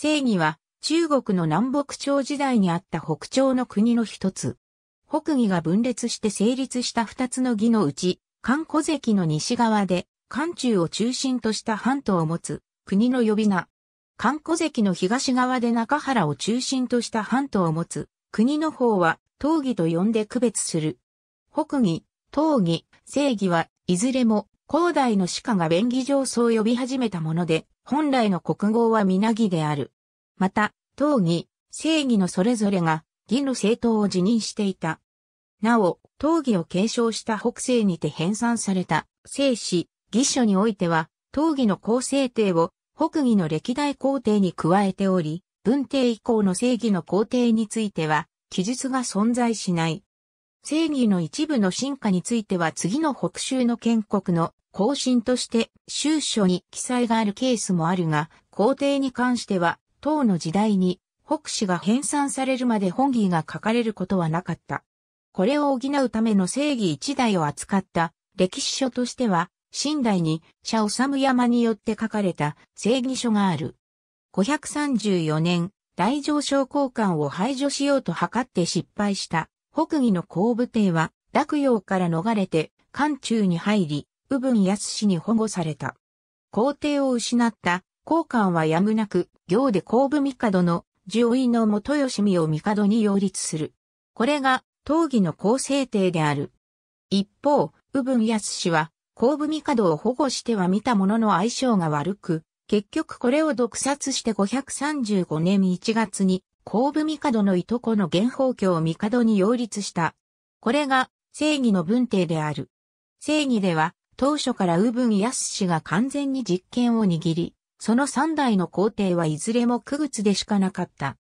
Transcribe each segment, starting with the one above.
正義は中国の南北朝時代にあった北朝の国の一つ。北義が分裂して成立した二つの義のうち、漢古関の西側で、漢中を中心とした半島を持つ国の呼び名。漢古関の東側で中原を中心とした半島を持つ国の方は、東義と呼んで区別する。北義、東義、正義はいずれも、広大の鹿が便宜上そう呼び始めたもので、本来の国号は皆義である。また、党議、正義のそれぞれが、義の政党を辞任していた。なお、党議を継承した北西にて編纂された、聖史、義書においては、党議の構成帝を、北義の歴代皇帝に加えており、文帝以降の正義の皇帝については、記述が存在しない。正義の一部の進化については次の北州の建国の方針として収書に記載があるケースもあるが、皇帝に関しては、唐の時代に、北史が編纂されるまで本義が書かれることはなかった。これを補うための正義一代を扱った歴史書としては、新代に、社治山によって書かれた正義書がある。534年、大乗将交換を排除しようと図って失敗した、北義の後部帝は、洛陽から逃れて、関中に入り、右文康に保護された。皇帝を失った、高官はやむなく、行で皇部帝の従位の元吉見を帝に擁立する。これが、当義の高制帝である。一方、右文康は、皇部帝を保護しては見たものの相性が悪く、結局これを毒殺して535年1月に、皇部帝のいとこの元宝卿を帝に擁立した。これが、正義の文帝である。正義では、当初からウブン・ヤス氏が完全に実権を握り、その三代の皇帝はいずれも区別でしかなかった。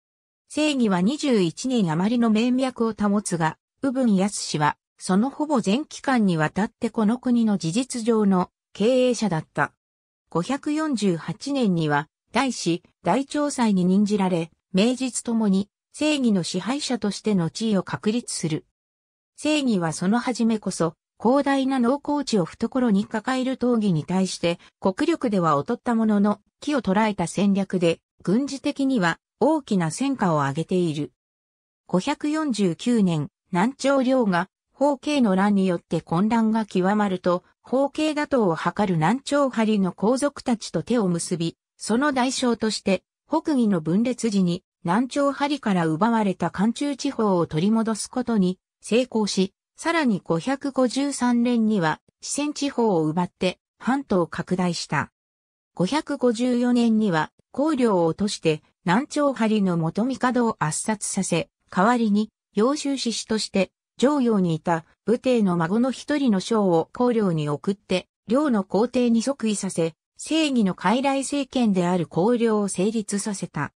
正義は21年余りの綿脈を保つが、ウブン・ヤス氏は、そのほぼ全期間にわたってこの国の事実上の経営者だった。548年には、大使、大調裁に任じられ、名実ともに、正義の支配者としての地位を確立する。正義はその初めこそ、広大な農耕地を懐に抱える闘技に対して国力では劣ったものの木を捉えた戦略で軍事的には大きな戦果を上げている。549年、南朝領が方形の乱によって混乱が極まると、方形打倒を図る南朝張の皇族たちと手を結び、その代償として北義の分裂時に南朝張から奪われた関中地方を取り戻すことに成功し、さらに553年には四川地方を奪って半島を拡大した。554年には香料を落として南朝張の元帝を圧殺させ、代わりに揚州志士として上陽にいた武帝の孫の一人の将を香料に送って、領の皇帝に即位させ、正義の傀儡政権である香料を成立させた。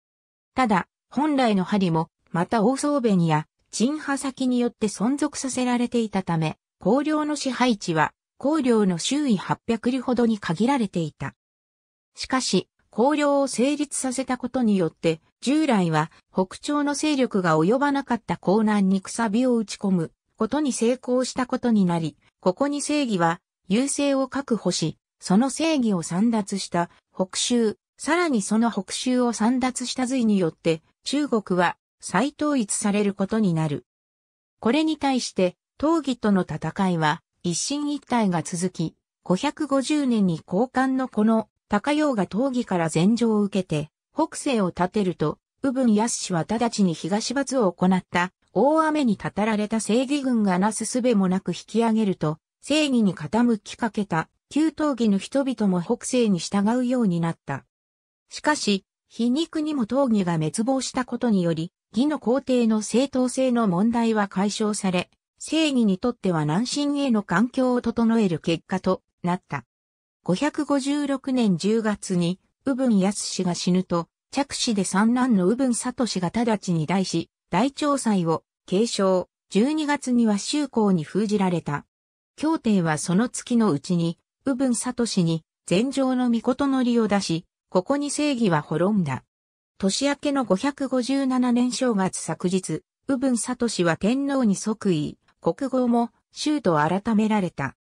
ただ、本来の針も、また大宗弁や陳派先によって存続させられていたため、公領の支配地は、公領の周囲800里ほどに限られていた。しかし、公領を成立させたことによって、従来は北朝の勢力が及ばなかった江南にくさびを打ち込むことに成功したことになり、ここに正義は優勢を確保し、その正義を散脱した北州、さらにその北州を散脱した隋によって、中国は再統一されることになる。これに対して、東義との戦いは一進一退が続き、550年に交換のこの高陽が東義から禅譲を受けて、北西を立てると、右分康は直ちに東罰を行った大雨にたたられた正義軍がなすすべもなく引き上げると、正義に傾きかけた旧東義の人々も北西に従うようになった。しかし、皮肉にも闘技が滅亡したことにより、義の皇帝の正当性の問題は解消され、正義にとっては南進への環境を整える結果となった。556年10月に、右文康氏が死ぬと、着手で三男の右文聡が直ちに代し、大調裁を継承、12月には修行に封じられた。協定はその月のうちに、右文聡に、禅上の御事のりを出し、ここに正義は滅んだ。年明けの557年正月昨日、右文氏は天皇に即位、国号も、州と改められた。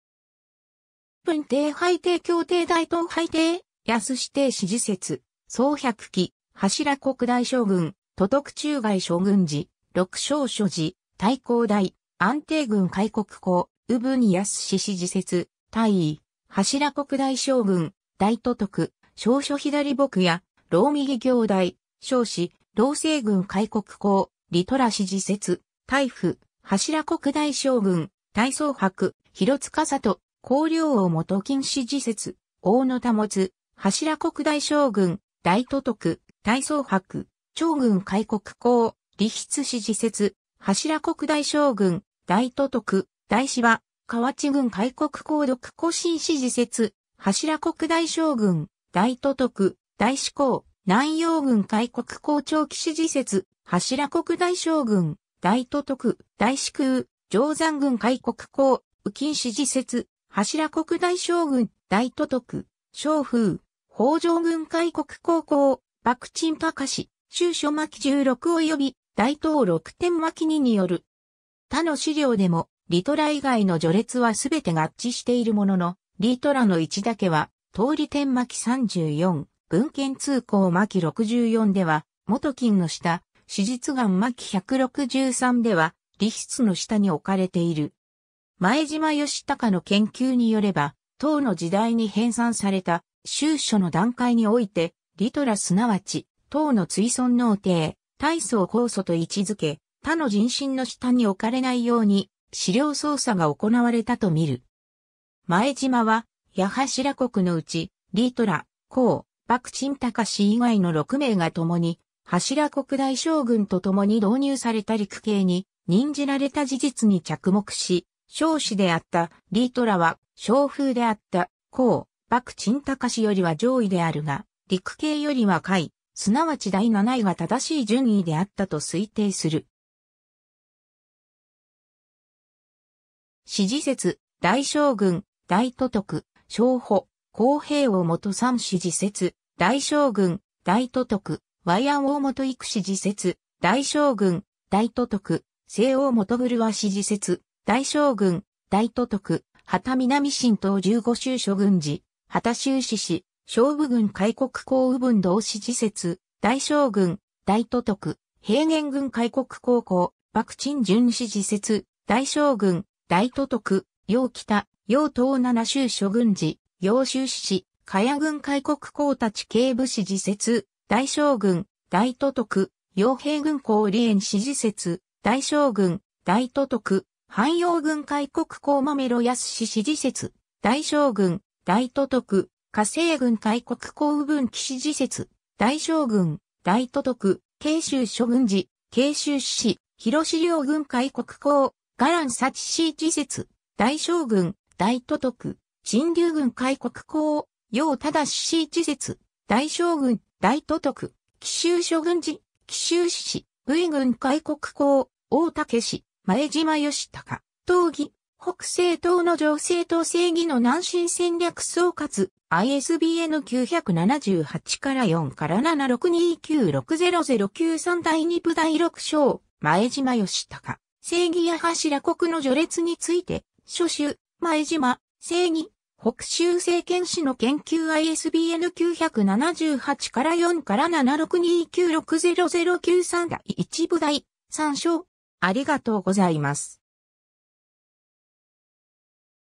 文帝廃帝協定大東廃帝、安氏定支持説、総百期、柱国大将軍、都督中外将軍時、六将所時、太閤大、安定軍開国公、宇文安氏支持説、大尉、柱国大将軍、大都督、少々左僕や、老右行大、少子、老政軍開国公、リトラ氏自説、大夫、柱国大将軍、大宗伯、広塚里、高領王元金氏自説、大野保つ、柱国大将軍、大都督、大宗伯、長軍開国公、李筆氏自説、柱国大将軍、大都督、大師は、河内軍開国公独古新氏自説、柱国大将軍、大都督、大志公、南洋軍開国校長騎士時節、柱国大将軍、大都督、大四空、定山軍開国校、右近市時節、柱国大将軍、大都督、将風、北条軍開国高校、爆鎮高市中書巻16及び、大東六点巻2による。他の資料でも、リトラ以外の序列はすべて合致しているものの、リトラの1だけは、通り点巻34、文献通行巻64では、元金の下、史実岩巻163では、理室の下に置かれている。前島義隆の研究によれば、唐の時代に編纂された、修書の段階において、リトラすなわち、唐の追尊能帝、大層高祖と位置づけ、他の人心の下に置かれないように、資料操作が行われたと見る。前島は、八柱国のうち、リトラ、コンタ高氏以外の6名が共に、柱国大将軍と共に導入された陸系に任じられた事実に着目し、少子であったリートラは少風であったチンタ高氏よりは上位であるが、陸系よりは下位、すなわち第7位が正しい順位であったと推定する。支持説、大将軍、大都督、小保、公平王元三氏自説、大将軍、大都督、和安王元育氏自説、大将軍、大都督、西王元ブルワ氏自説、大将軍、大都督、畑南新党十五州諸軍事、畑州市氏、勝部軍開国公右分同氏自説、大将軍、大都督、平原軍開国高校、幕陳巡氏自説、大将軍、大都督、陽北、陽東七州諸軍事、揚州市、加谷軍海国公たち警部市持説、大将軍、大都督、傭兵軍公離園支持説、大将軍、大都督、汎用軍海国公豆呂安氏支持説、大将軍、大都督、火星軍海国公部分騎士施設、大将軍、大都督、慶州諸軍事、慶州市、広市領軍海国公、伽藍幸市施設、大将軍、大都督、神竜軍開国公、要ただし氏一説、大将軍、大都督、奇襲諸軍事、奇州市市、V 軍開国公、大竹氏、前島義隆、東義、北西東の情勢と正義の南進戦略総括、ISBN 978から4から762960093第2部第6章、前島義隆、正義や柱国の序列について、諸州、前島、正義、北州政権史の研究 ISBN 978から4から762960093第1部第3章。ありがとうございます。